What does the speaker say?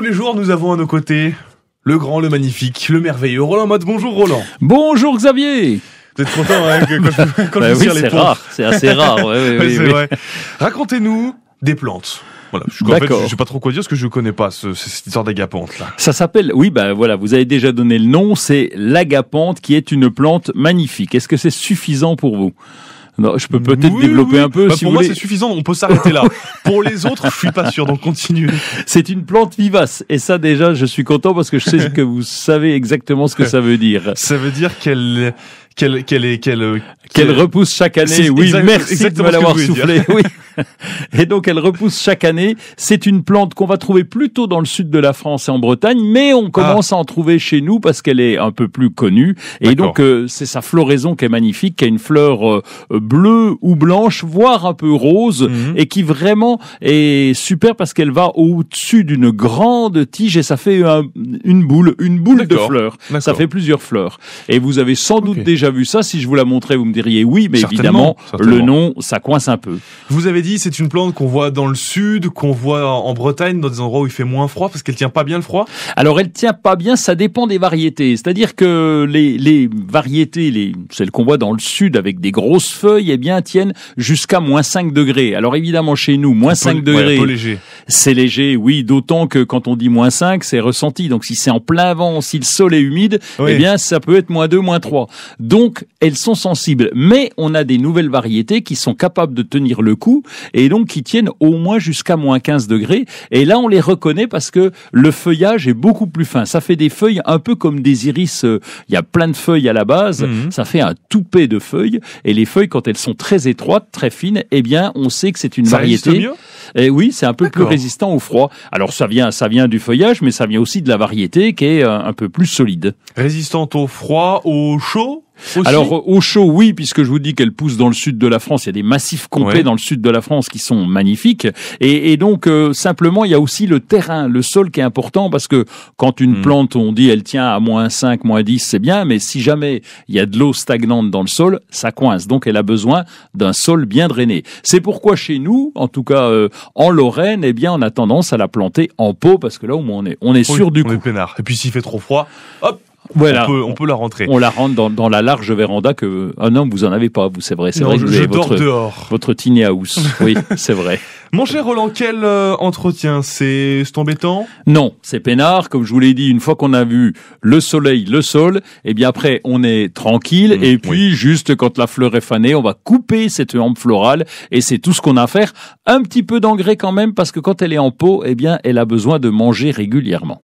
Tous les jours, nous avons à nos côtés le grand, le magnifique, le merveilleux Roland mode Bonjour Roland. Bonjour Xavier. Vous êtes content hein, quand je, bah C'est rare, c'est assez rare. Racontez-nous des plantes. Voilà, je, en je sais pas trop quoi dire parce que je connais pas cette histoire d'agapante là. Ça s'appelle, oui, bah voilà, vous avez déjà donné le nom, c'est l'agapante qui est une plante magnifique. Est-ce que c'est suffisant pour vous non, je peux peut-être développer un peu. Bah, pour moi, c'est suffisant. On peut s'arrêter là. pour les autres, je suis pas sûr. Donc continuez. C'est une plante vivace, et ça déjà, je suis content parce que je sais que vous savez exactement ce que ça veut dire. Ça veut dire qu'elle euh, qu'elle qu'elle qu'elle qu'elle repousse chaque année. Oui, merci de me l'avoir soufflé. Et donc elle repousse chaque année. C'est une plante qu'on va trouver plutôt dans le sud de la France et en Bretagne, mais on commence ah. à en trouver chez nous parce qu'elle est un peu plus connue. Et donc euh, c'est sa floraison qui est magnifique, qui a une fleur euh, bleue ou blanche, voire un peu rose, mhm. et qui vraiment est super parce qu'elle va au-dessus d'une grande tige et ça fait une boule, une boule de fleurs. Ça fait plusieurs fleurs. Et vous avez sans doute déjà vu ça. Si je vous la montrais, vous me diriez oui, mais évidemment, le nom, ça coince un peu. Vous avez dit, c'est une plante qu'on voit dans le sud, qu'on voit en Bretagne, dans des endroits où il fait moins froid, parce qu'elle tient pas bien le froid Alors, elle tient pas bien, ça dépend des variétés. C'est-à-dire que les, les variétés, les, celles qu'on voit dans le sud avec des grosses feuilles, eh bien, tiennent jusqu'à moins 5 degrés. Alors, évidemment, chez nous, moins 5 degrés. léger c'est léger, oui, d'autant que quand on dit moins 5, c'est ressenti. Donc, si c'est en plein vent, si le sol est humide, eh bien, ça peut être moins 2, moins 3. Donc elles sont sensibles. Mais on a des nouvelles variétés qui sont capables de tenir le coup et donc qui tiennent au moins jusqu'à moins 15 degrés. Et là on les reconnaît parce que le feuillage est beaucoup plus fin. Ça fait des feuilles un peu comme des iris. Euh, il y a plein de feuilles à la base. Mhm. Ça fait un toupet de feuilles. Et les feuilles quand elles sont très étroites, très fines, eh bien on sait que c'est une variété. Et oui, c'est un peu plus résistant au froid. Alors ça vient, ça vient du feuillage, mais ça vient aussi de la variété qui est euh, un peu plus solide. Résistant au froid, au chaud Alors au chaud, oui, puisque je vous dis qu'elle pousse dans le sud de la France. Il y a des massifs complets dans le sud de la France qui sont magnifiques. Et, donc euh, simplement, il y a aussi le terrain, le sol qui est important parce que quand une hmm. plante, on dit, elle tient à moins 5, moins 10, c'est bien, mais si jamais il y a de l'eau stagnante dans le sol, ça coince. Donc elle a besoin d'un sol bien drainé. C'est pourquoi chez nous, en tout cas euh, en Lorraine, eh bien, on a tendance à la planter en pot parce que là où on est, on est sûr du on Est Et puis s'il fait trop froid, hop, on peut, la rentrer. On la rentre dans, la large véranda que. Ah euh, non, vous en avez pas, vous, c'est vrai. C'est vrai je, votre, dehors. Votre tiny house. Oui, c'est vrai. Mon cher Roland, quel euh, entretien C'est embêtant Non, c'est peinard. Comme je vous l'ai dit, une fois qu'on a vu le soleil, le sol, et eh bien après, on est tranquille. Mm, et puis, juste quand la fleur est fanée, on va couper cette hampe florale. Et c'est tout ce qu'on a à faire. Un petit peu d'engrais quand même, parce que quand elle est en pot, eh bien, elle a besoin de manger régulièrement.